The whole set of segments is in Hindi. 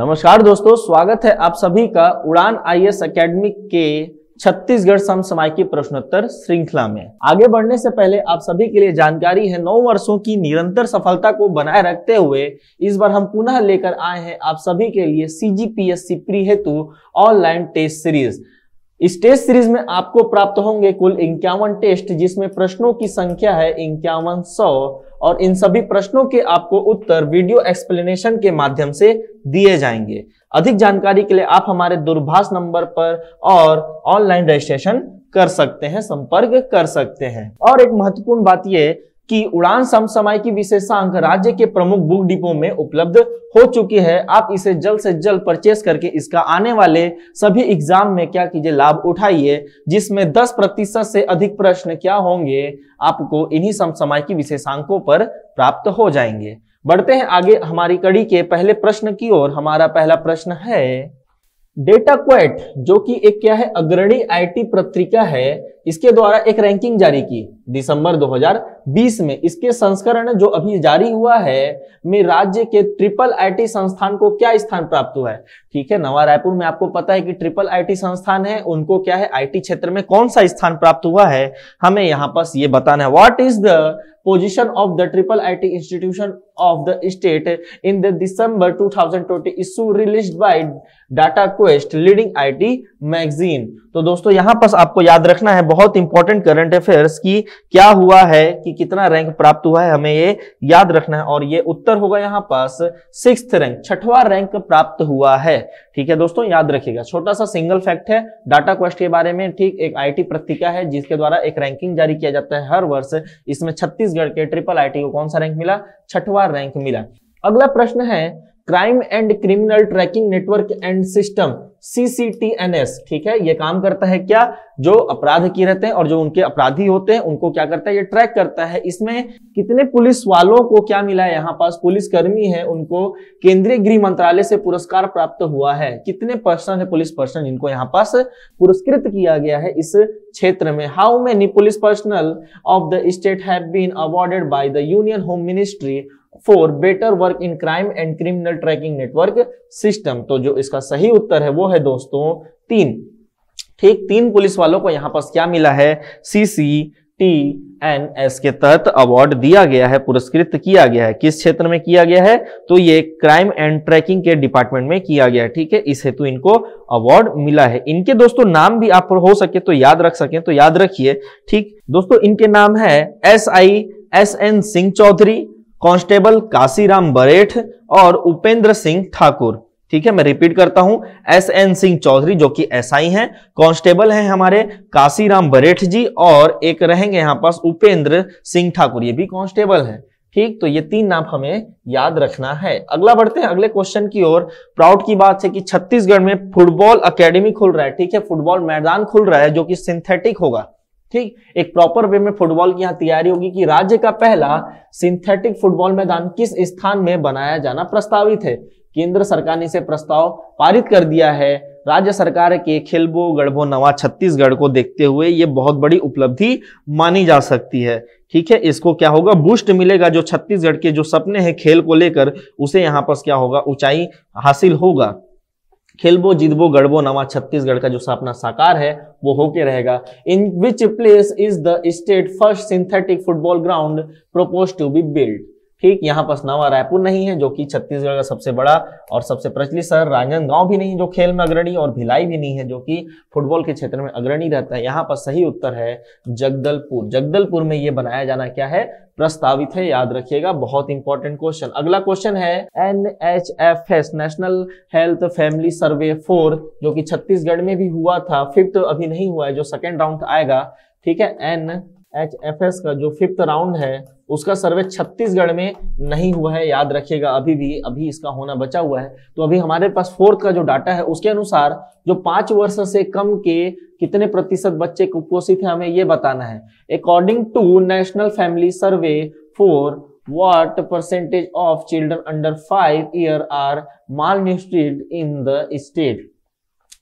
नमस्कार दोस्तों स्वागत है आप सभी का उड़ान आई एस अकेडमी के छत्तीसगढ़ की प्रश्नोत्तर श्रृंखला में आगे बढ़ने से पहले आप सभी के लिए जानकारी है नौ वर्षों की निरंतर सफलता को बनाए रखते हुए इस बार हम पुनः लेकर आए हैं आप सभी के लिए सी सी प्री हेतु ऑनलाइन टेस्ट सीरीज इस टेस्ट सीरीज में आपको प्राप्त होंगे कुल इक्यावन टेस्ट जिसमें प्रश्नों की संख्या है इक्यावन सौ और इन सभी प्रश्नों के आपको उत्तर वीडियो एक्सप्लेनेशन के माध्यम से दिए जाएंगे अधिक जानकारी के लिए आप हमारे दूरभाष नंबर पर और ऑनलाइन रजिस्ट्रेशन कर सकते हैं संपर्क कर सकते हैं और एक महत्वपूर्ण बात यह कि उड़ान समसमाय की विशेषांक राज्य के प्रमुख बुक डिपो में उपलब्ध हो चुकी है आप इसे जल्द से जल्द परचेस करके इसका आने वाले सभी एग्जाम में क्या कीजिए लाभ उठाइए जिसमें 10 प्रतिशत से अधिक प्रश्न क्या होंगे आपको इन्हीं समसमाय की विशेषांकों पर प्राप्त हो जाएंगे बढ़ते हैं आगे हमारी कड़ी के पहले प्रश्न की ओर हमारा पहला प्रश्न है डेटा क्वेट जो कि एक क्या है अग्रणी आईटी पत्रिका है इसके द्वारा एक रैंकिंग जारी की दिसंबर 2020 में इसके संस्करण जो अभी जारी हुआ है में राज्य के ट्रिपल आईटी संस्थान को क्या स्थान प्राप्त हुआ है ठीक है नवा रायपुर में आपको पता है कि ट्रिपल आईटी संस्थान है उनको क्या है आईटी क्षेत्र में कौन सा स्थान प्राप्त हुआ है हमें यहाँ पर ये बताना है what is the position of the triple I T institution of the state in the December twenty issue release by Data Quest leading I T magazine तो दोस्तों यहां पर आपको याद रखना है बहुत इंपॉर्टेंट करंट अफेयर्स की क्या हुआ है कि कितना रैंक प्राप्त हुआ है हमें ये याद रखना है और ये उत्तर होगा यहाँ पास सिक्स रैंक छठवा रैंक प्राप्त हुआ है ठीक है दोस्तों याद रखिएगा छोटा सा सिंगल फैक्ट है डाटा क्वेस्ट के बारे में ठीक एक आई पत्रिका है जिसके द्वारा एक रैंकिंग जारी किया जाता है हर वर्ष इसमें छत्तीसगढ़ के ट्रिपल आई को कौन सा रैंक मिला छठवा रैंक मिला अगला प्रश्न है crime and criminal tracking network and system CCTNS ठीक है ये काम करता है क्या जो अपराध की रहते हैं और जो उनके अपराधी होते हैं उनको क्या करता है ये ट्रैक करता है इसमें कितने पुलिस वालों को क्या मिला है यहाँ पास पुलिस कर्मी है उनको केंद्रीय गृह मंत्रालय से पुरस्कार प्राप्त हुआ है कितने पर्सन है पुलिस पर्सन जिनको यहाँ पास पुरस्कृत किया गया है इस क्षेत्र में how many police personnel of the state have been the union home ministry for better work in crime and criminal tracking network system तो जो इसका सही उत्तर है वो है दोस्तों तीन ठीक तीन पुलिस वालों को यहां पर क्या मिला है सीसी टी एन एस के तहत अवार्ड दिया गया है पुरस्कृत किया गया है किस क्षेत्र में किया गया है तो ये क्राइम एंड ट्रैकिंग के डिपार्टमेंट में किया गया है ठीक है इस हेतु इनको अवार्ड मिला है इनके दोस्तों नाम भी आप हो सके तो याद रख सके तो याद रखिए ठीक दोस्तों इनके नाम है S I S N Singh Chaudhary constable Kashiram Bareth और उपेंद्र सिंह ठाकुर ठीक है मैं रिपीट करता हूं एस एन सिंह चौधरी जो कि एसआई हैं कांस्टेबल हैं हमारे काशीराम बरेठ जी और एक रहेंगे यहां पास उपेंद्र सिंह ठाकुर ये भी कांस्टेबल हैं ठीक तो ये तीन नाम हमें याद रखना है अगला बढ़ते हैं अगले क्वेश्चन की ओर प्राउड की बात है कि छत्तीसगढ़ में फुटबॉल अकेडमी खुल रहा है ठीक है फुटबॉल मैदान खुल रहा है जो कि सिंथेटिक होगा ठीक एक प्रॉपर वे में फुटबॉल की यहाँ तैयारी होगी कि राज्य का पहला सिंथेटिक फुटबॉल मैदान किस स्थान में बनाया जाना प्रस्तावित है केंद्र सरकार ने इसे प्रस्ताव पारित कर दिया है राज्य सरकार के खिलबो गढ़बो नवा छत्तीसगढ़ को देखते हुए ये बहुत बड़ी उपलब्धि मानी जा सकती है ठीक है इसको क्या होगा बूस्ट मिलेगा जो छत्तीसगढ़ के जो सपने हैं खेल को लेकर उसे यहाँ पर क्या होगा ऊंचाई हासिल होगा खेलबो जीतबो गढ़बो नवा छत्तीसगढ़ का जो सपना साकार है वो होके रहेगा in which place is the state first synthetic football ground propose to be build ठीक यहाँ पर नवा रायपुर नहीं है जो कि छत्तीसगढ़ का सबसे बड़ा और सबसे प्रचलित शहर राजनांदगांव भी नहीं जो खेल में अग्रणी और भिलाई भी नहीं है जो कि फुटबॉल के क्षेत्र में अग्रणी रहता है यहाँ पर सही उत्तर है जगदलपुर जगदलपुर में ये बनाया जाना क्या है प्रस्तावित है याद रखिएगा बहुत इंपॉर्टेंट क्वेश्चन अगला क्वेश्चन है N H F S national health family survey four जो कि छत्तीसगढ़ में भी हुआ था फिफ्थ अभी नहीं हुआ है जो सेकेंड राउंड आएगा ठीक है एन एच एफ एस का जो फिफ्थ राउंड है उसका सर्वे छत्तीसगढ़ में नहीं हुआ है याद रखिएगा अभी भी अभी इसका होना बचा हुआ है तो अभी हमारे पास फोर्थ का जो डाटा है उसके अनुसार जो पांच वर्ष से कम के कितने प्रतिशत बच्चे कुपोषित है हमें ये बताना है according to national family survey four what percentage of children under five year are malnourished in the state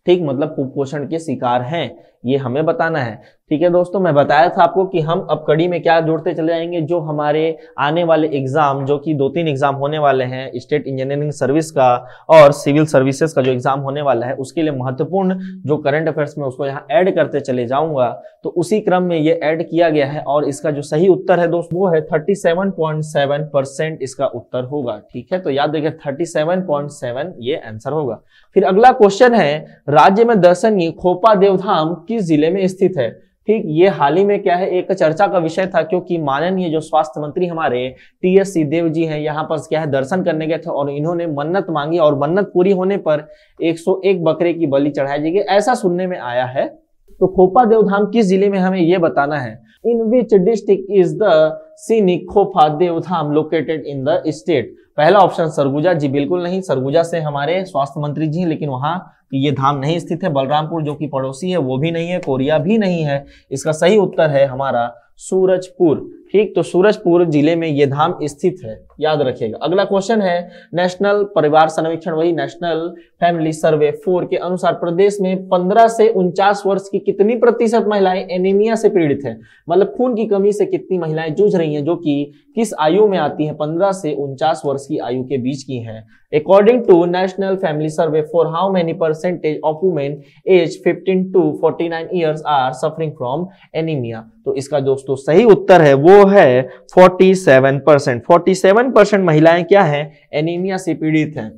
ठीक मतलब कुपोषण के शिकार हैं ये हमें बताना है ठीक है दोस्तों मैं बताया था आपको कि हम अब कड़ी में क्या जोड़ते चले जाएंगे जो हमारे आने वाले एग्जाम जो कि दो तीन एग्जाम होने वाले हैं स्टेट इंजीनियरिंग सर्विस का और सिविल सर्विसेज का जो एग्जाम होने वाला है उसके लिए महत्वपूर्ण जो करंट अफेयर्स में उसको यहाँ ऐड करते चले जाऊंगा तो उसी क्रम में ये ऐड किया गया है और इसका जो सही उत्तर है दोस्तों वो है थर्टी इसका उत्तर होगा ठीक है तो याद देखिए थर्टी ये आंसर होगा फिर अगला क्वेश्चन है राज्य में दर्शनीय खोपा देवधाम किस जिले में स्थित है ठीक ये हाल ही में क्या है एक चर्चा का विषय था क्योंकि माननीय जो स्वास्थ्य मंत्री हमारे टी एस सिंहदेव जी हैं यहाँ पर क्या है दर्शन करने गए थे और इन्होंने मन्नत मांगी और मन्नत पूरी होने पर 101 बकरे की बलि चढ़ाई जाएगी ऐसा सुनने में आया है तो खोपा देवधाम किस जिले में हमें ये बताना है in which district is the scenic Khopa Deodham located in the state पहला ऑप्शन सरगुजा जी बिल्कुल नहीं सरगुजा से हमारे स्वास्थ्य मंत्री जी लेकिन वहां कि ये धाम नहीं स्थित है बलरामपुर जो कि पड़ोसी है वो भी नहीं है कोरिया भी नहीं है इसका सही उत्तर है हमारा सूरजपुर ठीक तो सूरजपुर जिले में ये धाम स्थित है याद रखिएगा अगला क्वेश्चन है नेशनल परिवार सर्वेक्षण वही नेशनल फैमिली सर्वे फोर के अनुसार प्रदेश में 15 से उनचास वर्ष की कितनी प्रतिशत महिलाएं एनीमिया से पीड़ित हैं मतलब खून की कमी से कितनी महिलाएं जूझ रही हैं जो कि किस आयु में आती हैं 15 से उनचास वर्ष की आयु के बीच की हैं according to national family survey four how many percentage of women age fifteen to forty nine are suffering from anaemia तो इसका जो दोस्तों सही उत्तर है वो है 47 परसेंट फोर्टी परसेंट महिलाएं क्या हैं एनीमिया से पीड़ित हैं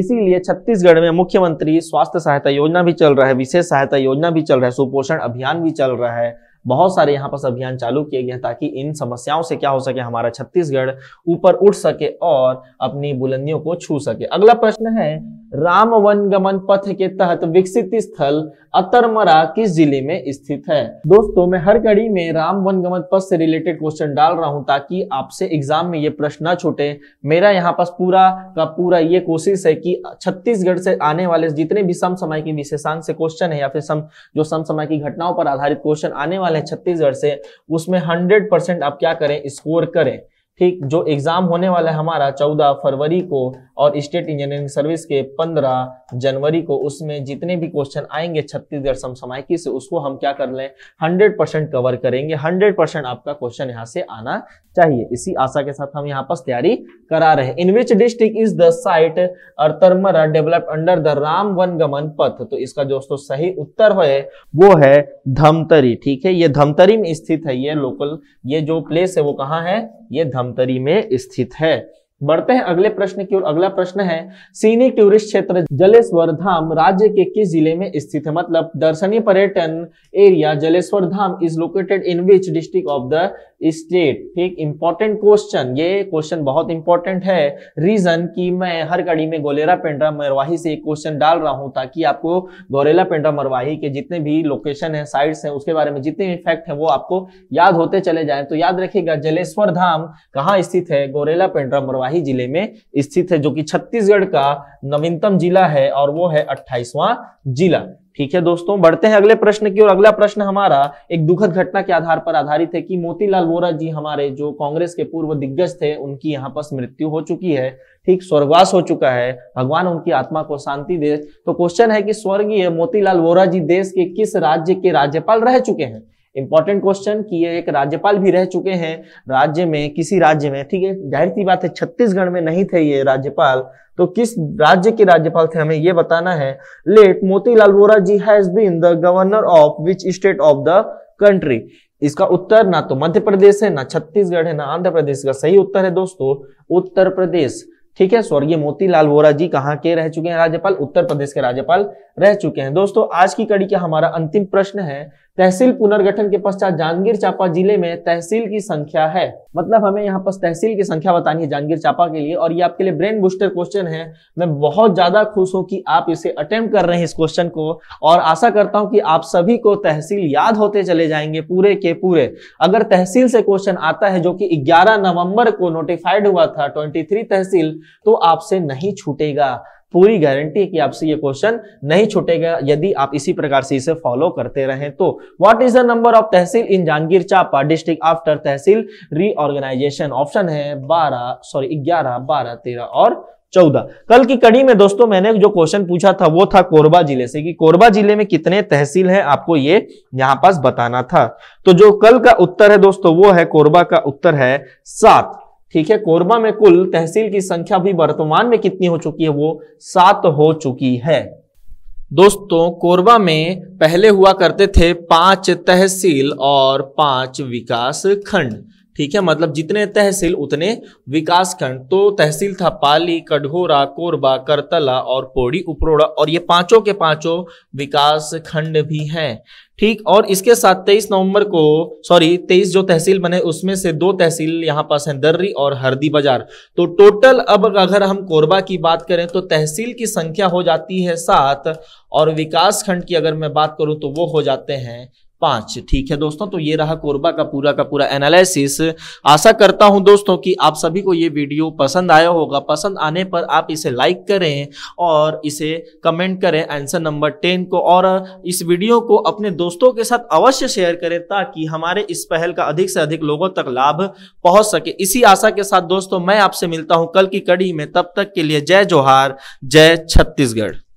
इसीलिए छत्तीसगढ़ में मुख्यमंत्री स्वास्थ्य सहायता योजना भी चल रहा है विशेष सहायता योजना भी चल रहा है सुपोषण अभियान भी चल रहा है बहुत सारे यहाँ पर अभियान चालू किए गए ताकि इन समस्याओं से क्या हो सके हमारा छत्तीसगढ़ ऊपर उठ सके और अपनी बुलंदियों को छू सके अगला प्रश्न है राम वनगमन पथ के तहत विकसित स्थल अतरमरा किस जिले में स्थित है दोस्तों मैं हर कड़ी में राम वनगमन पथ से रिलेटेड क्वेश्चन डाल रहा हूं ताकि आपसे एग्जाम में ये प्रश्न ना छूटे मेरा यहाँ पास पूरा का पूरा ये कोशिश है कि छत्तीसगढ़ से आने वाले जितने भी समसामयिक विशेषांक से क्वेश्चन है या फिर सम जो की घटनाओं पर आधारित क्वेश्चन आने वाले वाले हैं छत्तीसगढ़ से उसमें हंड्रेड परसेंट आप क्या करें स्कोर करें ठीक जो एग्जाम होने वाला है हमारा चौदह फरवरी को और स्टेट इंजीनियरिंग सर्विस के पंद्रह जनवरी को उसमें जितने भी क्वेश्चन आएंगे छत्तीसगढ़ समसामयिकी से उसको हम क्या कर लें हंड्रेड परसेंट कवर करेंगे हंड्रेड परसेंट आपका क्वेश्चन यहां से आना चाहिए इसी आशा के साथ हम यहां पर तैयारी करा रहे in which district is the site Artharmara develop under the Ram Vangaman Path तो इसका दोस्तों सही उत्तर है वो है धमतरी ठीक है ये धमतरी में स्थित है ये लोकल ये जो प्लेस है वो कहाँ है ये धम धमतरी में स्थित है बढ़ते हैं अगले प्रश्न की ओर अगला प्रश्न है सीनिक टूरिस्ट क्षेत्र जलेश्वर धाम राज्य के किस जिले में स्थित है मतलब दर्शनीय पर्यटन area Jaleshwar Dham is located in which district of the state ठीक इंपॉर्टेंट क्वेश्चन ये क्वेश्चन बहुत इंपॉर्टेंट है रीजन कि मैं हर कड़ी में गोलेरा पेंड्रा मरवाही से एक क्वेश्चन डाल रहा हूं ताकि आपको गोरेला पेंड्रा मरवाही के जितने भी लोकेशन है साइड है उसके बारे में जितने भी फैक्ट है वो आपको याद होते चले जाए तो याद रखेगा जलेश्वर धाम कहाँ स्थित है गोरेला पेंड्रा मरवाही सिपाही जिले में स्थित है जो कि छत्तीसगढ़ का नवीनतम जिला है और वो है अट्ठाईसवां जिला ठीक है दोस्तों बढ़ते हैं अगले प्रश्न की और अगला प्रश्न हमारा एक दुखद घटना के आधार पर आधारित है कि मोतीलाल वोरा जी हमारे जो कांग्रेस के पूर्व दिग्गज थे उनकी यहाँ पर मृत्यु हो चुकी है ठीक स्वर्गवास हो चुका है भगवान उनकी आत्मा को शांति दे तो क्वेश्चन है कि स्वर्गीय मोतीलाल वोरा जी देश के किस राज्य के राज्यपाल रह चुके हैं इंपॉर्टेंट क्वेश्चन कि ये एक राज्यपाल भी रह चुके हैं राज्य में किसी राज्य में ठीक है जाहिर सी बात है छत्तीसगढ़ में नहीं थे ये राज्यपाल तो किस राज्य के राज्यपाल थे हमें ये बताना है late Motilal Vora ji has been the governor of which state of the country इसका उत्तर ना तो मध्य प्रदेश है ना छत्तीसगढ़ है ना आंध्र प्रदेश का सही उत्तर है दोस्तों उत्तर प्रदेश ठीक है स्वर्गीय मोतीलाल वोरा जी कहाँ के रह चुके हैं राज्यपाल उत्तर प्रदेश के राज्यपाल रह चुके हैं दोस्तों आज की कड़ी का हमारा अंतिम प्रश्न है तहसील पुनर्गठन के पश्चात जांगीर चापा जिले में तहसील की संख्या है मतलब हमें यहाँ पर तहसील की संख्या बतानी है जांगीर चापा के लिए और ये आपके लिए ब्रेन बूस्टर क्वेश्चन है मैं बहुत ज्यादा खुश हूँ कि आप इसे अटेम्प्ट कर रहे हैं इस क्वेश्चन को और आशा करता हूँ कि आप सभी को तहसील याद होते चले जाएंगे पूरे के पूरे अगर तहसील से क्वेश्चन आता है जो कि ग्यारह नवंबर को नोटिफाइड हुआ था ट्वेंटी तहसील तो आपसे नहीं छूटेगा पूरी गारंटी है कि आपसे ये क्वेश्चन नहीं छूटेगा यदि आप इसी प्रकार से इसे फॉलो करते रहे तो what is the number of tehsil in Janjgir Champa district after tehsil reorganisation option है बारह सॉरी ग्यारह बारह तेरह और चौदह कल की कड़ी में दोस्तों मैंने जो क्वेश्चन पूछा था वो था कोरबा जिले से कि कोरबा जिले में कितने तहसील हैं आपको ये यहाँ पास बताना था तो जो कल का उत्तर है दोस्तों वो है कोरबा का उत्तर है सात ठीक है कोरबा में कुल तहसील की संख्या भी वर्तमान में कितनी हो चुकी है वो सात हो चुकी है दोस्तों कोरबा में पहले हुआ करते थे पांच तहसील और पांच विकास खंड ठीक है मतलब जितने तहसील उतने विकासखंड तो तहसील था पाली कढोरा कोरबा करतला और पोड़ी उपरोड़ा और ये पांचों के पांचों विकास खंड भी हैं ठीक और इसके साथ 23 नवंबर को सॉरी 23 जो तहसील बने उसमें से दो तहसील यहाँ पास हैं दर्री और हरदी बाजार तो टोटल अब अगर हम कोरबा की बात करें तो तहसील की संख्या हो जाती है सात और विकास खंड की अगर मैं बात करूं तो वो हो जाते हैं पांच ठीक है दोस्तों तो ये रहा कोरबा का पूरा का पूरा एनालिसिस आशा करता हूं दोस्तों कि आप सभी को ये वीडियो पसंद आया होगा पसंद आने पर आप इसे लाइक करें और इसे कमेंट करें आंसर नंबर टेन को और इस वीडियो को अपने दोस्तों के साथ अवश्य शेयर करें ताकि हमारे इस पहल का अधिक से अधिक लोगों तक लाभ पहुंच सके इसी आशा के साथ दोस्तों मैं आपसे मिलता हूं कल की कड़ी में तब तक के लिए जय जोहार जय छत्तीसगढ़